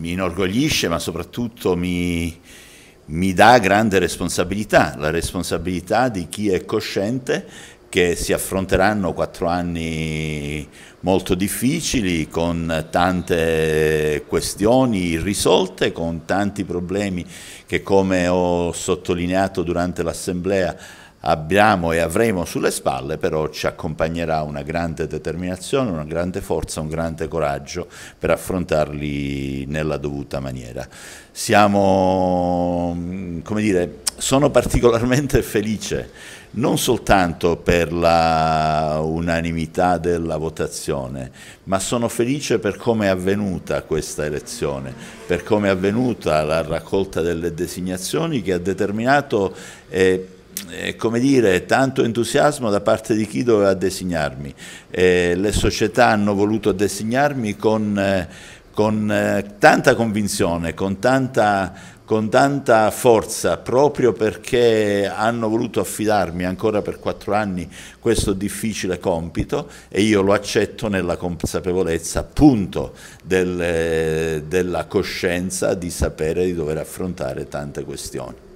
mi inorgoglisce, ma soprattutto mi, mi dà grande responsabilità, la responsabilità di chi è cosciente che si affronteranno quattro anni molto difficili con tante questioni irrisolte, con tanti problemi che come ho sottolineato durante l'assemblea abbiamo e avremo sulle spalle, però ci accompagnerà una grande determinazione, una grande forza, un grande coraggio per affrontarli nella dovuta maniera. Siamo, mm, come dire, sono particolarmente felice non soltanto per l'unanimità della votazione, ma sono felice per come è avvenuta questa elezione, per come è avvenuta la raccolta delle designazioni che ha determinato eh, eh, come dire, tanto entusiasmo da parte di chi doveva designarmi. Eh, le società hanno voluto designarmi con, eh, con eh, tanta convinzione, con tanta, con tanta forza proprio perché hanno voluto affidarmi ancora per quattro anni questo difficile compito e io lo accetto nella consapevolezza appunto del, della coscienza di sapere di dover affrontare tante questioni.